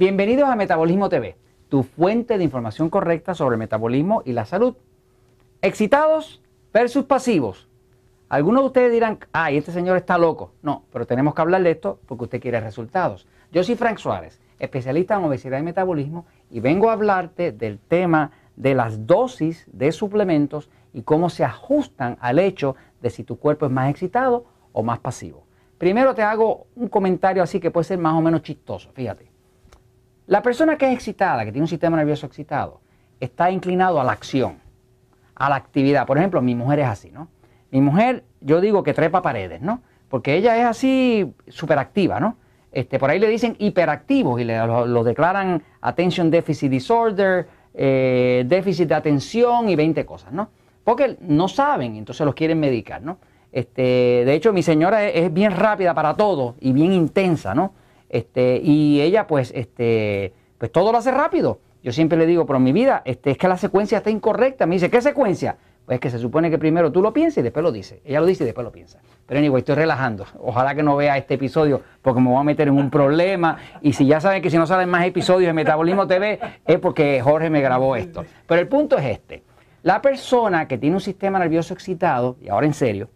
Bienvenidos a Metabolismo TV, tu fuente de información correcta sobre el metabolismo y la salud. Excitados versus pasivos. Algunos de ustedes dirán, ay, este señor está loco. No, pero tenemos que hablar de esto porque usted quiere resultados. Yo soy Frank Suárez, especialista en obesidad y metabolismo, y vengo a hablarte del tema de las dosis de suplementos y cómo se ajustan al hecho de si tu cuerpo es más excitado o más pasivo. Primero te hago un comentario así que puede ser más o menos chistoso, fíjate. La persona que es excitada, que tiene un sistema nervioso excitado, está inclinado a la acción, a la actividad. Por ejemplo, mi mujer es así, ¿no? Mi mujer, yo digo que trepa paredes, ¿no? Porque ella es así superactiva, ¿no? Este, por ahí le dicen hiperactivos y le, lo, declaran attention deficit disorder, eh, déficit de atención y 20 cosas, ¿no? Porque no saben, entonces los quieren medicar, ¿no? Este, de hecho, mi señora es, es bien rápida para todo y bien intensa, ¿no? Este, y ella, pues, este, pues todo lo hace rápido. Yo siempre le digo, pero en mi vida, este, es que la secuencia está incorrecta. Me dice, ¿qué secuencia? Pues que se supone que primero tú lo piensas y después lo dices. Ella lo dice y después lo piensa. Pero anyway, estoy relajando. Ojalá que no vea este episodio porque me voy a meter en un problema. Y si ya saben que si no salen más episodios de Metabolismo TV es porque Jorge me grabó esto. Pero el punto es este. La persona que tiene un sistema nervioso excitado, y ahora en serio,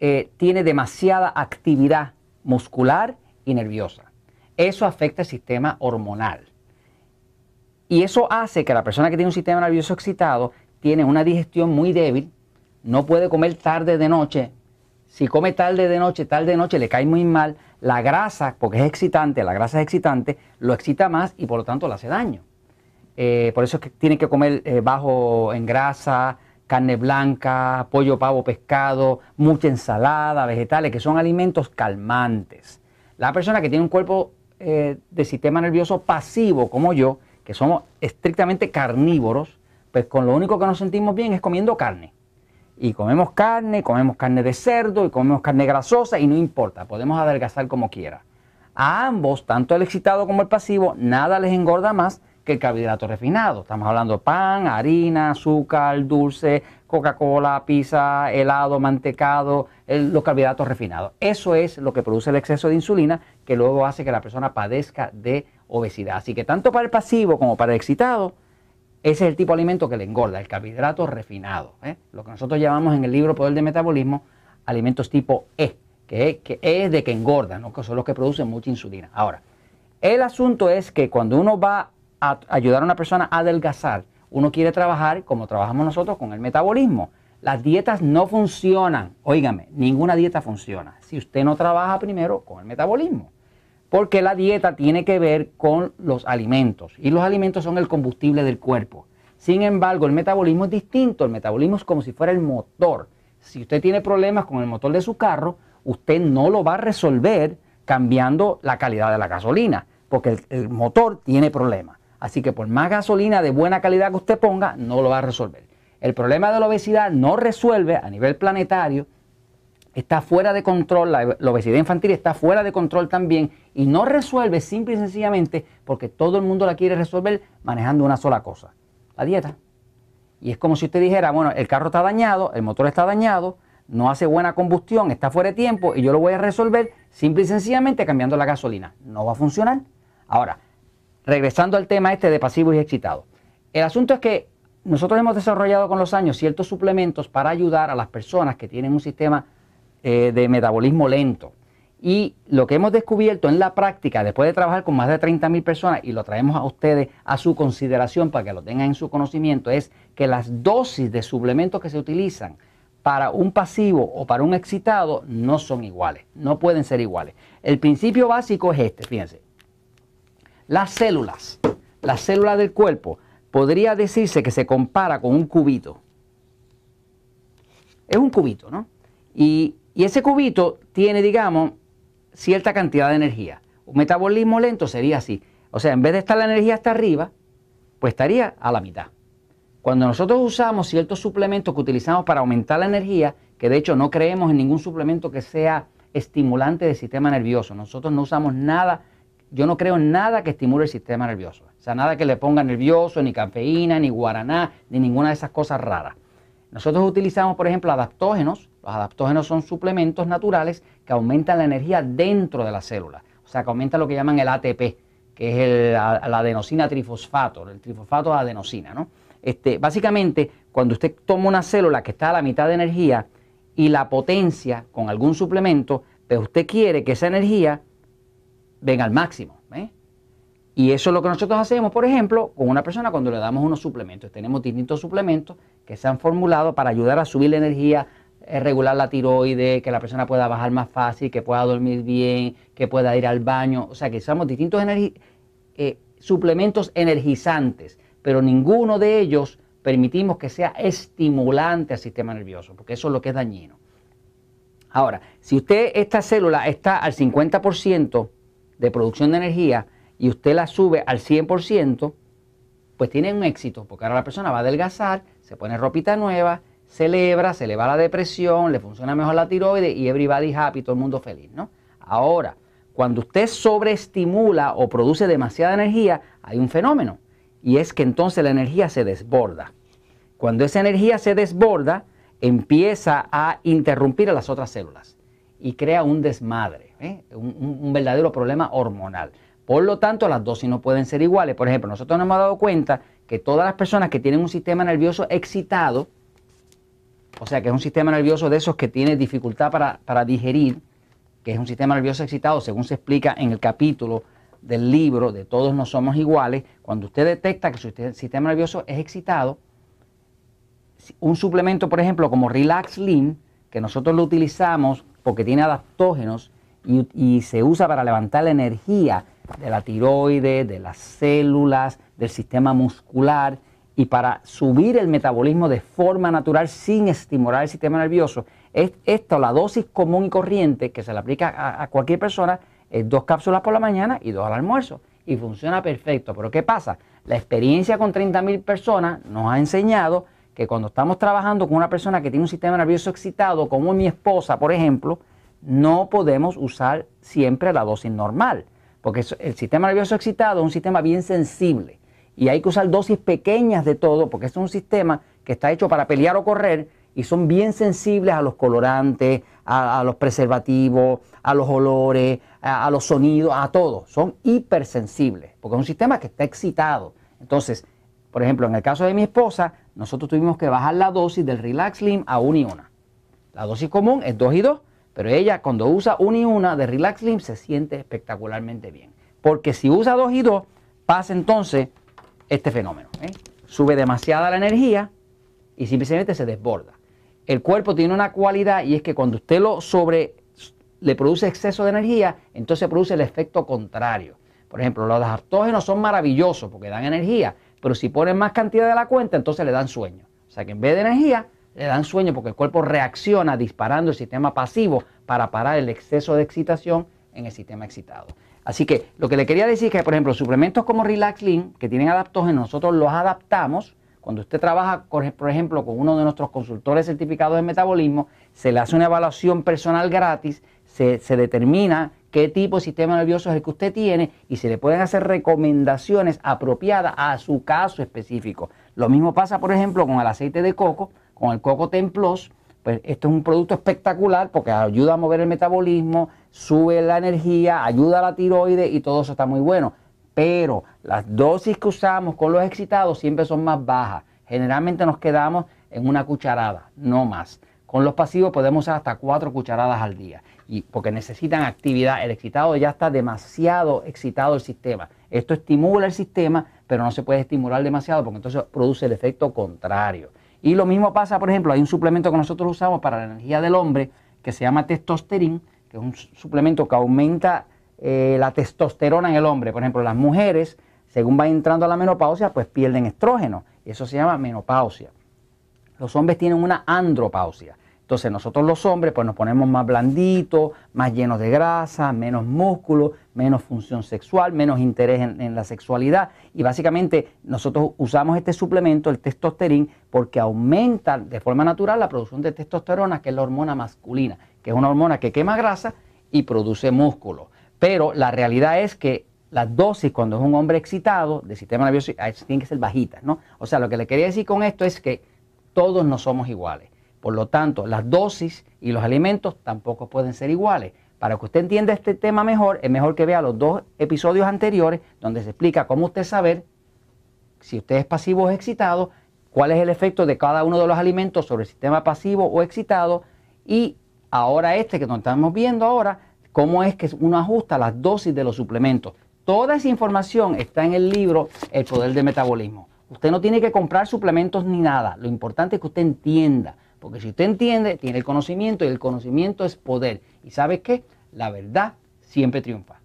eh, tiene demasiada actividad muscular y nerviosa. Eso afecta el sistema hormonal. Y eso hace que la persona que tiene un sistema nervioso excitado tiene una digestión muy débil, no puede comer tarde de noche. Si come tarde de noche, tarde de noche le cae muy mal. La grasa, porque es excitante, la grasa es excitante, lo excita más y por lo tanto le hace daño. Eh, por eso tiene que que comer eh, bajo en grasa, carne blanca, pollo, pavo, pescado, mucha ensalada, vegetales, que son alimentos calmantes. La persona que tiene un cuerpo eh, de sistema nervioso pasivo, como yo, que somos estrictamente carnívoros, pues con lo único que nos sentimos bien es comiendo carne. Y comemos carne, comemos carne de cerdo y comemos carne grasosa y no importa, podemos adelgazar como quiera. A ambos, tanto el excitado como el pasivo, nada les engorda más que el carbohidrato refinado. Estamos hablando de pan, harina, azúcar, dulce, Coca-Cola, pizza, helado, mantecado, los carbohidratos refinados. Eso es lo que produce el exceso de insulina que luego hace que la persona padezca de obesidad. Así que tanto para el pasivo como para el excitado, ese es el tipo de alimento que le engorda, el carbohidrato refinado. ¿eh? Lo que nosotros llamamos en el libro Poder de Metabolismo alimentos tipo E, que es, de que engordan, que son los que producen mucha insulina. Ahora, el asunto es que cuando uno va ayudar a una persona a adelgazar. Uno quiere trabajar como trabajamos nosotros con el metabolismo. Las dietas no funcionan. Óigame, ninguna dieta funciona si usted no trabaja primero con el metabolismo. Porque la dieta tiene que ver con los alimentos y los alimentos son el combustible del cuerpo. Sin embargo, el metabolismo es distinto. El metabolismo es como si fuera el motor. Si usted tiene problemas con el motor de su carro, usted no lo va a resolver cambiando la calidad de la gasolina, porque el motor tiene problemas. Así que por más gasolina de buena calidad que usted ponga, no lo va a resolver. El problema de la obesidad no resuelve a nivel planetario, está fuera de control, la, obesidad infantil está fuera de control también y no resuelve simple y sencillamente porque todo el mundo la quiere resolver manejando una sola cosa, la dieta. Y es como si usted dijera, bueno, el carro está dañado, el motor está dañado, no hace buena combustión, está fuera de tiempo y yo lo voy a resolver simple y sencillamente cambiando la gasolina. No va a funcionar. Ahora, regresando al tema este de pasivo y excitado. El asunto es que nosotros hemos desarrollado con los años ciertos suplementos para ayudar a las personas que tienen un sistema eh, de metabolismo lento. Y lo que hemos descubierto en la práctica, después de trabajar con más de 30.000 personas, y lo traemos a ustedes a su consideración para que lo tengan en su conocimiento, es que las dosis de suplementos que se utilizan para un pasivo o para un excitado no son iguales, no pueden ser iguales. El principio básico es este, fíjense. Las células, las células del cuerpo, podría decirse que se compara con un cubito. Es un cubito, ¿no? Y, y ese cubito tiene, digamos, cierta cantidad de energía. Un metabolismo lento sería así. O sea, en vez de estar la energía hasta arriba, pues estaría a la mitad. Cuando nosotros usamos ciertos suplementos que utilizamos para aumentar la energía, que de hecho no creemos en ningún suplemento que sea estimulante del sistema nervioso, nosotros no usamos nada yo no creo en nada que estimule el sistema nervioso. O sea, nada que le ponga nervioso, ni cafeína, ni guaraná, ni ninguna de esas cosas raras. Nosotros utilizamos, por ejemplo, adaptógenos. Los adaptógenos son suplementos naturales que aumentan la energía dentro de la célula. O sea, que aumentan lo que llaman el ATP, que es el, la adenosina trifosfato, el trifosfato de adenosina, ¿no? Este, básicamente, cuando usted toma una célula que está a la mitad de energía y la potencia con algún suplemento, pues usted quiere que esa energía ven al máximo. Y eso es lo que nosotros hacemos, por ejemplo, con una persona cuando le damos unos suplementos. Tenemos distintos suplementos que se han formulado para ayudar a subir la energía, eh, regular la tiroides, que la persona pueda bajar más fácil, que pueda dormir bien, que pueda ir al baño. O sea, que usamos distintos eh, suplementos energizantes, pero ninguno de ellos permitimos que sea estimulante al sistema nervioso, porque eso es lo que es dañino. Ahora, si usted esta célula está al 50%, de producción de energía y usted la sube al 100%, pues tiene un éxito, porque ahora la persona va a adelgazar, se pone ropita nueva, celebra, se le va la depresión, le funciona mejor la tiroides y everybody happy, todo el mundo feliz, ¿no? Ahora, cuando usted sobreestimula o produce demasiada energía, hay un fenómeno y es que entonces la energía se desborda. Cuando esa energía se desborda, empieza a interrumpir a las otras células y crea un desmadre, ¿eh? un, verdadero problema hormonal. Por lo tanto, las dosis no pueden ser iguales. Por ejemplo, nosotros nos hemos dado cuenta que todas las personas que tienen un sistema nervioso excitado, o sea, que es un sistema nervioso de esos que tiene dificultad para, para digerir, que es un sistema nervioso excitado, según se explica en el capítulo del libro de Todos no somos iguales, cuando usted detecta que su sistema nervioso es excitado, un suplemento, por ejemplo, como Relax Lean, que nosotros lo utilizamos porque tiene adaptógenos y, se usa para levantar la energía de la tiroides, de las células, del sistema muscular y para subir el metabolismo de forma natural sin estimular el sistema nervioso. Es la dosis común y corriente que se le aplica a, a cualquier persona es dos cápsulas por la mañana y dos al almuerzo y funciona perfecto. Pero ¿qué pasa? La experiencia con 30.000 personas nos ha enseñado que cuando estamos trabajando con una persona que tiene un sistema nervioso excitado, como mi esposa, por ejemplo, no podemos usar siempre la dosis normal, porque el sistema nervioso excitado es un sistema bien sensible y hay que usar dosis pequeñas de todo, porque es un sistema que está hecho para pelear o correr y son bien sensibles a los colorantes, a, los preservativos, a los olores, a, a los sonidos, a todo. Son hipersensibles, porque es un sistema que está excitado. Entonces, por ejemplo, en el caso de mi esposa, nosotros tuvimos que bajar la dosis del Relax Lim a 1 y 1. La dosis común es 2 y 2, pero ella cuando usa 1 y 1 de Relax Lim se siente espectacularmente bien. Porque si usa 2 y 2, pasa entonces este fenómeno. ¿eh? Sube demasiada la energía y simplemente se desborda. El cuerpo tiene una cualidad y es que cuando usted lo sobre le produce exceso de energía, entonces produce el efecto contrario. Por ejemplo, los adaptógenos son maravillosos porque dan energía, pero si ponen más cantidad de la cuenta, entonces le dan sueño. O sea que en vez de energía, le dan sueño porque el cuerpo reacciona disparando el sistema pasivo para parar el exceso de excitación en el sistema excitado. Así que lo que le quería decir es que, por ejemplo, suplementos como Relax que tienen adaptógenos, nosotros los adaptamos. Cuando usted trabaja, por ejemplo, con uno de nuestros consultores certificados de metabolismo, se le hace una evaluación personal gratis, se determina qué tipo de sistema nervioso es el que usted tiene y se le pueden hacer recomendaciones apropiadas a su caso específico. Lo mismo pasa, por ejemplo, con el aceite de coco, con el coco templos. Pues esto es un producto espectacular porque ayuda a mover el metabolismo, sube la energía, ayuda a la tiroides y todo eso está muy bueno. Pero las dosis que usamos con los excitados siempre son más bajas. Generalmente nos quedamos en una cucharada, no más. Con los pasivos podemos usar hasta cuatro cucharadas al día y porque necesitan actividad. El excitado ya está demasiado excitado el sistema. Esto estimula el sistema, pero no se puede estimular demasiado porque entonces produce el efecto contrario. Y lo mismo pasa, por ejemplo, hay un suplemento que nosotros usamos para la energía del hombre que se llama testosterín, que es un suplemento que aumenta eh, la testosterona en el hombre. Por ejemplo, las mujeres, según van entrando a la menopausia, pues pierden estrógeno. Y eso se llama menopausia. Los hombres tienen una andropausia. Entonces nosotros los hombres pues nos ponemos más blanditos, más llenos de grasa, menos músculo, menos función sexual, menos interés en, la sexualidad. Y básicamente nosotros usamos este suplemento, el testosterín, porque aumenta de forma natural la producción de testosterona, que es la hormona masculina, que es una hormona que quema grasa y produce músculo. Pero la realidad es que las dosis cuando es un hombre excitado de sistema nervioso ah, tienen que ser bajitas, ¿no? O sea, lo que le quería decir con esto es que todos no somos iguales por lo tanto, las dosis y los alimentos tampoco pueden ser iguales. Para que usted entienda este tema mejor, es mejor que vea los dos episodios anteriores donde se explica cómo usted saber si usted es pasivo o excitado, cuál es el efecto de cada uno de los alimentos sobre el sistema pasivo o excitado y ahora este que nos estamos viendo ahora, cómo es que uno ajusta las dosis de los suplementos. Toda esa información está en el libro El Poder del Metabolismo. Usted no tiene que comprar suplementos ni nada. Lo importante es que usted entienda porque si usted entiende, tiene el conocimiento y el conocimiento es poder. ¿Y sabe qué? La verdad siempre triunfa.